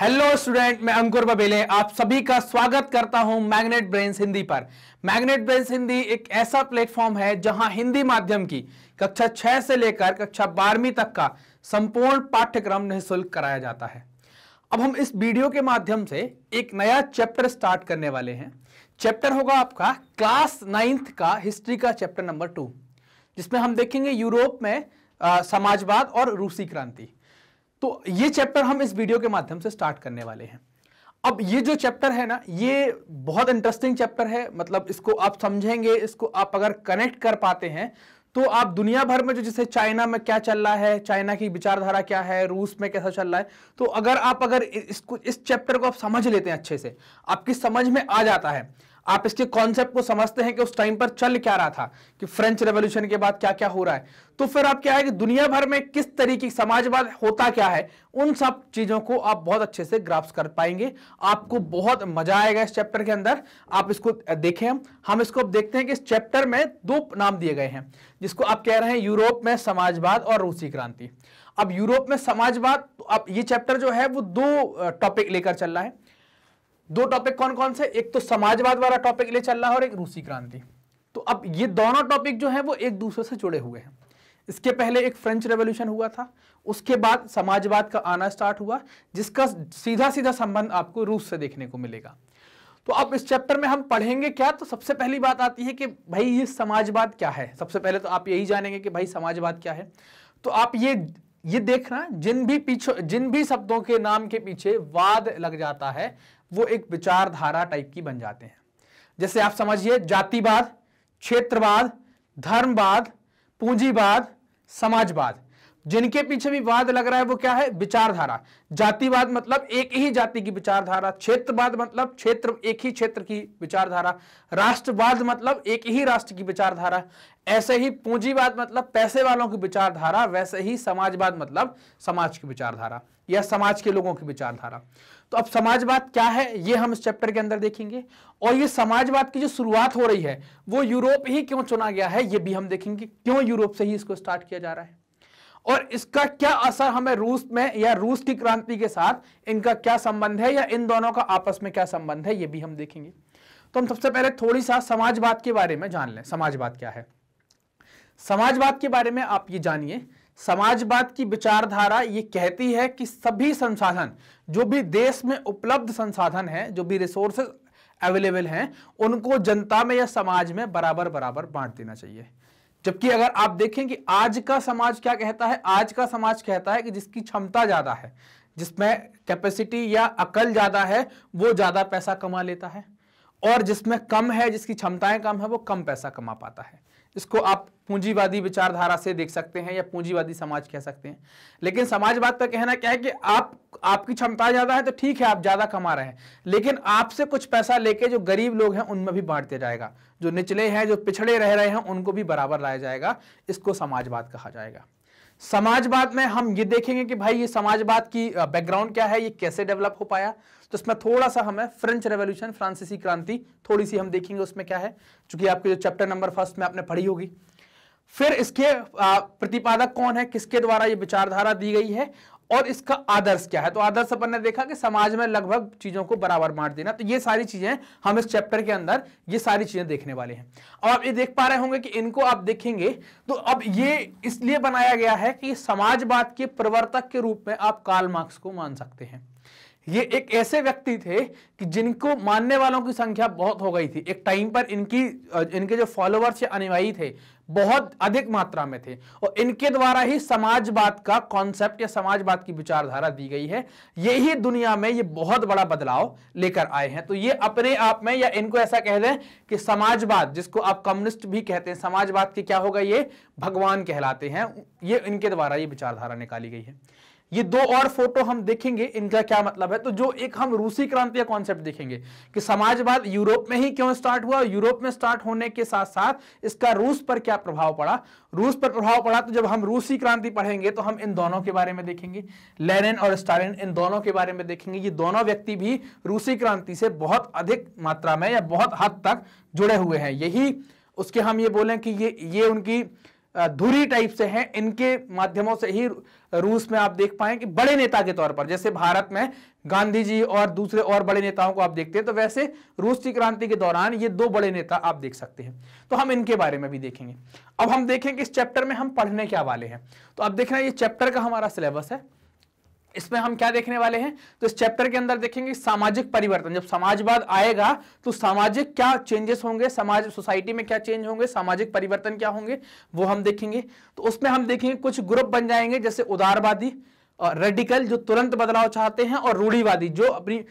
hello student मैं अंकुर बबेले आप सभी का स्वागत करता हूं मैग्नेट ब्रेन्स हिंदी पर मैग्नेट ब्रेन्स हिंदी एक ऐसा प्लेटफॉर्म है जहां हिंदी माध्यम की कक्षा छह से लेकर कक्षा बारहवीं तक का संपूर्ण पाठ्यक्रम निःशुल्क कराया जाता है अब हम इस वीडियो के माध्यम से एक नया चैप्टर स्टार्ट करने वाले हैं चैप्टर होगा आपका क्लास नाइन्थ का हिस्ट्री का चैप्टर नंबर टू जिसमें हम देखेंगे यूरोप में आ, समाजवाद और रूसी क्रांति तो ये चैप्टर हम इस वीडियो के माध्यम से स्टार्ट करने वाले हैं अब ये जो चैप्टर है ना ये बहुत इंटरेस्टिंग चैप्टर है मतलब इसको आप समझेंगे इसको आप अगर कनेक्ट कर पाते हैं तो आप दुनिया भर में जो जैसे चाइना में क्या चल रहा है चाइना की विचारधारा क्या है रूस में कैसा चल रहा है तो अगर आप अगर इसको इस चैप्टर को आप समझ लेते हैं अच्छे से आपकी समझ में आ जाता है आप इसके कॉन्सेप्ट को समझते हैं कि उस टाइम पर चल क्या रहा था कि फ्रेंच रेवोल्यूशन के बाद क्या क्या हो रहा है तो फिर आप क्या है कि दुनिया भर में किस तरीके समाजवाद होता क्या है उन सब चीजों को आप बहुत अच्छे से ग्राफ्स कर पाएंगे आपको बहुत मजा आएगा इस चैप्टर के अंदर आप इसको देखें हम हम इसको अब देखते हैं कि इस चैप्टर में दो नाम दिए गए हैं जिसको आप कह रहे हैं यूरोप में समाजवाद और रूसी क्रांति अब यूरोप में समाजवाद तो अब ये चैप्टर जो है वो दो टॉपिक लेकर चल रहा है दो टॉपिक कौन कौन से एक तो समाजवाद वाला टॉपिक ले चल रहा है और एक रूसी क्रांति तो अब ये दोनों टॉपिक जो है वो एक दूसरे से जुड़े हुए हैं इसके पहले एक फ्रेंच रेवोल्यूशन हुआ था उसके बाद समाजवाद का आना स्टार्ट हुआ जिसका सीधा सीधा संबंध आपको रूस से देखने को मिलेगा तो अब इस चैप्टर में हम पढ़ेंगे क्या तो सबसे पहली बात आती है कि भाई ये समाजवाद क्या है सबसे पहले तो आप यही जानेंगे कि भाई समाजवाद क्या है तो आप ये ये देखना जिन भी पीछे जिन भी शब्दों के नाम के पीछे वाद लग जाता है वो एक विचारधारा टाइप की बन जाते हैं जैसे आप समझिए जातिवाद क्षेत्रवाद धर्मवाद पूंजीवाद समाजवाद जिनके पीछे भी वाद लग रहा है वो क्या है विचारधारा जातिवाद मतलब एक ही जाति की विचारधारा क्षेत्रवाद मतलब क्षेत्र एक ही क्षेत्र की विचारधारा राष्ट्रवाद मतलब एक ही राष्ट्र की विचारधारा ऐसे ही पूंजीवाद मतलब पैसे वालों की विचारधारा वैसे ही समाजवाद मतलब समाज की विचारधारा या समाज के लोगों की विचारधारा तो अब समाजवाद क्या है ये हम इस चैप्टर के अंदर देखेंगे और ये समाजवाद की जो शुरुआत हो रही है वो यूरोप ही क्यों चुना गया है ये भी हम देखेंगे क्यों यूरोप से ही इसको स्टार्ट किया जा रहा है और इसका क्या असर हमें रूस में या रूस की क्रांति के साथ इनका क्या संबंध है या इन दोनों का आपस में क्या संबंध है ये भी हम देखेंगे तो हम सबसे पहले थोड़ी सा समाजवाद के बारे में जान लें समाजवाद क्या है समाजवाद के बारे में आप ये जानिए समाजवाद की विचारधारा ये कहती है कि सभी संसाधन जो भी देश में उपलब्ध संसाधन है जो भी रिसोर्सेस अवेलेबल हैं उनको जनता में या समाज में बराबर बराबर बांट देना चाहिए जबकि अगर आप देखें कि आज का समाज क्या कहता है आज का समाज कहता है कि जिसकी क्षमता ज़्यादा है जिसमें कैपेसिटी या अकल ज़्यादा है वो ज़्यादा पैसा कमा लेता है और जिसमें कम है जिसकी क्षमताएं कम है वो कम पैसा कमा पाता है इसको आप पूंजीवादी विचारधारा से देख सकते हैं या पूंजीवादी समाज कह सकते हैं लेकिन समाजवाद का कहना क्या है कि आप आपकी क्षमता ज़्यादा है तो ठीक है आप ज़्यादा कमा रहे हैं लेकिन आपसे कुछ पैसा लेके जो गरीब लोग हैं उनमें भी बांट दिया जाएगा जो निचले हैं जो पिछड़े रह रहे हैं उनको भी बराबर लाया जाएगा इसको समाजवाद कहा जाएगा समाजवाद में हम ये देखेंगे कि भाई ये समाजवाद की बैकग्राउंड क्या है ये कैसे डेवलप हो पाया तो इसमें थोड़ा सा हमें फ्रेंच रेवोल्यूशन फ्रांसीसी क्रांति थोड़ी सी हम देखेंगे उसमें क्या है चूंकि आपके जो चैप्टर नंबर फर्स्ट में आपने पढ़ी होगी फिर इसके प्रतिपादक कौन है किसके द्वारा ये विचारधारा दी गई है और इसका आदर्श क्या है तो आदर्श अपन ने देखा कि समाज में लगभग चीजों को बराबर बांट देना तो ये सारी चीजें हम इस चैप्टर के अंदर ये सारी चीजें देखने वाले हैं और आप ये देख पा रहे होंगे कि इनको आप देखेंगे तो अब ये इसलिए बनाया गया है कि समाजवाद के प्रवर्तक के रूप में आप कार्ल मार्क्स को मान सकते हैं ये एक ऐसे व्यक्ति थे कि जिनको मानने वालों की संख्या बहुत हो गई थी एक टाइम पर इनकी इनके जो फॉलोअर्स या अनुयायी थे बहुत अधिक मात्रा में थे और इनके द्वारा ही समाजवाद का कॉन्सेप्ट या समाजवाद की विचारधारा दी गई है यही दुनिया में ये बहुत बड़ा बदलाव लेकर आए हैं तो ये अपने आप में या इनको ऐसा कह दें कि समाजवाद जिसको आप कम्युनिस्ट भी कहते हैं समाजवाद के क्या होगा ये भगवान कहलाते हैं ये इनके द्वारा ये विचारधारा निकाली गई है ये दो और फोटो हम देखेंगे इनका क्या मतलब है तो जो एक हम रूसी क्रांति का कॉन्सेप्ट देखेंगे कि समाजवाद यूरोप में ही क्यों स्टार्ट हुआ यूरोप में स्टार्ट होने के साथ साथ इसका रूस पर क्या प्रभाव पड़ा रूस पर प्रभाव पड़ा तो जब हम रूसी क्रांति पढ़ेंगे तो हम इन दोनों के बारे में देखेंगे लेनिन और स्टालिन इन दोनों के बारे में देखेंगे ये दोनों व्यक्ति भी रूसी क्रांति से बहुत अधिक मात्रा में या बहुत हद तक जुड़े हुए हैं यही उसके हम ये बोले कि ये ये उनकी धुरी टाइप से हैं इनके माध्यमों से ही रूस में आप देख पाए कि बड़े नेता के तौर पर जैसे भारत में गांधी जी और दूसरे और बड़े नेताओं को आप देखते हैं तो वैसे रूस की क्रांति के दौरान ये दो बड़े नेता आप देख सकते हैं तो हम इनके बारे में भी देखेंगे अब हम देखें कि इस चैप्टर में हम पढ़ने क्या वाले हैं तो अब देखना ये चैप्टर का हमारा सिलेबस है इसमें हम क्या देखने वाले हैं तो इस चैप्टर के अंदर देखेंगे सामाजिक परिवर्तन जब समाजवाद आएगा तो सामाजिक क्या चेंजेस होंगे समाज सोसाइटी में क्या चेंज होंगे सामाजिक परिवर्तन क्या होंगे वो हम देखेंगे तो उसमें हम देखेंगे कुछ ग्रुप बन जाएंगे जैसे उदारवादी और रेडिकल जो तुरंत बदलाव चाहते हैं और रूढ़ीवादी जो अपनी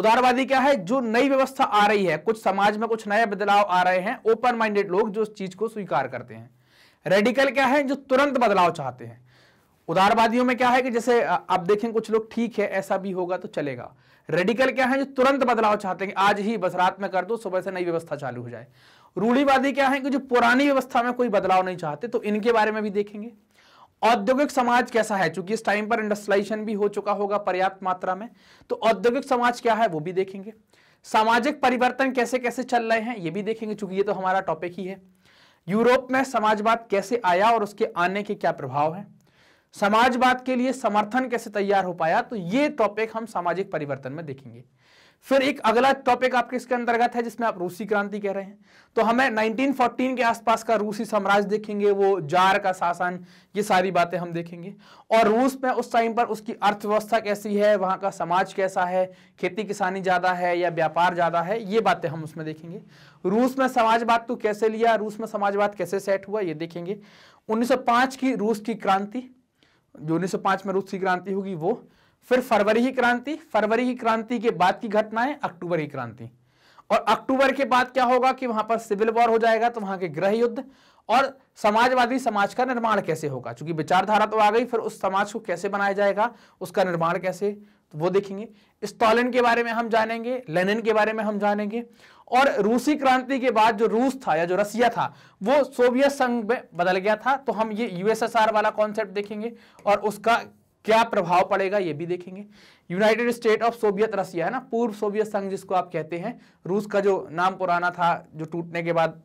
उदारवादी क्या है जो नई व्यवस्था आ रही है कुछ समाज में कुछ नए बदलाव आ रहे हैं ओपन माइंडेड लोग जो उस चीज को स्वीकार करते हैं रेडिकल क्या है जो तुरंत बदलाव चाहते हैं उदारवादियों में क्या है कि जैसे आप देखें कुछ लोग ठीक है ऐसा भी होगा तो चलेगा रेडिकल क्या है जो तुरंत बदलाव चाहते हैं आज ही बस रात में कर दो सुबह से नई व्यवस्था चालू हो जाए रूढ़ीवादी क्या है कि जो पुरानी व्यवस्था में कोई बदलाव नहीं चाहते तो इनके बारे में भी देखेंगे औद्योगिक समाज कैसा है चूंकि इस टाइम पर इंडस्ट्राइजेशन भी हो चुका होगा पर्याप्त मात्रा में तो औद्योगिक समाज क्या है वो भी देखेंगे सामाजिक परिवर्तन कैसे कैसे चल रहे हैं ये भी देखेंगे चूंकि ये तो हमारा टॉपिक ही है यूरोप में समाजवाद कैसे आया और उसके आने के क्या प्रभाव हैं समाजवाद के लिए समर्थन कैसे तैयार हो पाया तो ये टॉपिक हम सामाजिक परिवर्तन में देखेंगे फिर एक अगला टॉपिक आपके इसके अंतर्गत है जिसमें आप रूसी क्रांति कह रहे हैं तो हमें 1914 के आसपास का रूसी साम्राज्य देखेंगे वो जार का शासन ये सारी बातें हम देखेंगे और रूस में उस टाइम पर उसकी अर्थव्यवस्था कैसी है वहां का समाज कैसा है खेती किसानी ज़्यादा है या व्यापार ज़्यादा है ये बातें हम उसमें देखेंगे रूस में समाजवाद तो कैसे लिया रूस में समाजवाद कैसे सेट हुआ ये देखेंगे उन्नीस की रूस की क्रांति जो उन्नीस में रूस की क्रांति होगी वो फिर फरवरी ही क्रांति फरवरी ही क्रांति के बाद की घटना है अक्टूबर की क्रांति और अक्टूबर के बाद क्या होगा कि वहां पर सिविल वॉर हो जाएगा तो वहां के गृह युद्ध और समाजवादी समाज का निर्माण कैसे होगा क्योंकि विचारधारा तो आ गई फिर उस समाज को कैसे बनाया जाएगा उसका निर्माण कैसे तो वो देखेंगे स्टालिन के बारे में हम जानेंगे लेनिन के बारे में हम जानेंगे और रूसी क्रांति के बाद जो रूस था या जो रसिया था वो सोवियत संघ में बदल गया था तो हम ये यूएसएसआर वाला कॉन्सेप्ट देखेंगे और उसका क्या प्रभाव पड़ेगा ये भी देखेंगे United State of Soviet Russia है ना पूर्व सोवियत संघ जिसको आप कहते हैं रूस का जो नाम पुराना था जो टूटने के बाद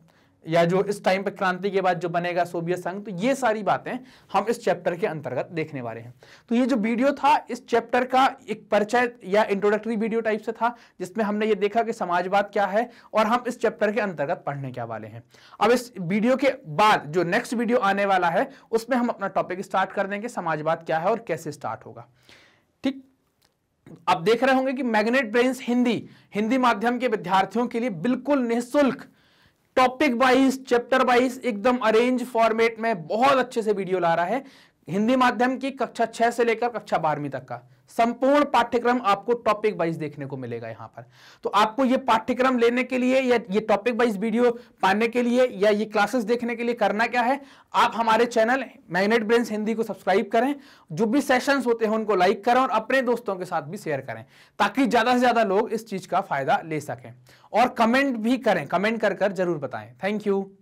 या जो इस टाइम पर क्रांति के बाद जो बनेगा सोवियत संघ तो ये सारी बातें हम इस चैप्टर के अंतर्गत देखने वाले हैं तो ये जो वीडियो था इस चैप्टर का एक परिचय या इंट्रोडक्टरी वीडियो टाइप से था जिसमें हमने ये देखा कि समाजवाद क्या है और हम इस चैप्टर के अंतर्गत पढ़ने क्या वाले हैं अब इस वीडियो के बाद जो नेक्स्ट वीडियो आने वाला है उसमें हम अपना टॉपिक स्टार्ट कर देंगे समाजवाद क्या है और कैसे स्टार्ट होगा ठीक आप देख रहे होंगे कि मैग्नेट ब्रेन्स हिंदी हिंदी माध्यम के विद्यार्थियों के लिए बिल्कुल निःशुल्क टॉपिक वाइज चैप्टर वाइज एकदम अरेंज फॉर्मेट में बहुत अच्छे से वीडियो ला रहा है हिंदी माध्यम की कक्षा छह से लेकर कक्षा बारहवीं तक का संपूर्ण पाठ्यक्रम आपको टॉपिक वाइज देखने को मिलेगा यहां पर तो आपको ये पाठ्यक्रम लेने के लिए या ये टॉपिक वाइज वीडियो पाने के लिए या ये क्लासेस देखने के लिए करना क्या है आप हमारे चैनल मैग्नेट ब्रेन हिंदी को सब्सक्राइब करें जो भी सेशंस होते हैं उनको लाइक करें और अपने दोस्तों के साथ भी शेयर करें ताकि ज़्यादा से ज़्यादा लोग इस चीज़ का फायदा ले सकें और कमेंट भी करें कमेंट कर कर जरूर बताएं थैंक यू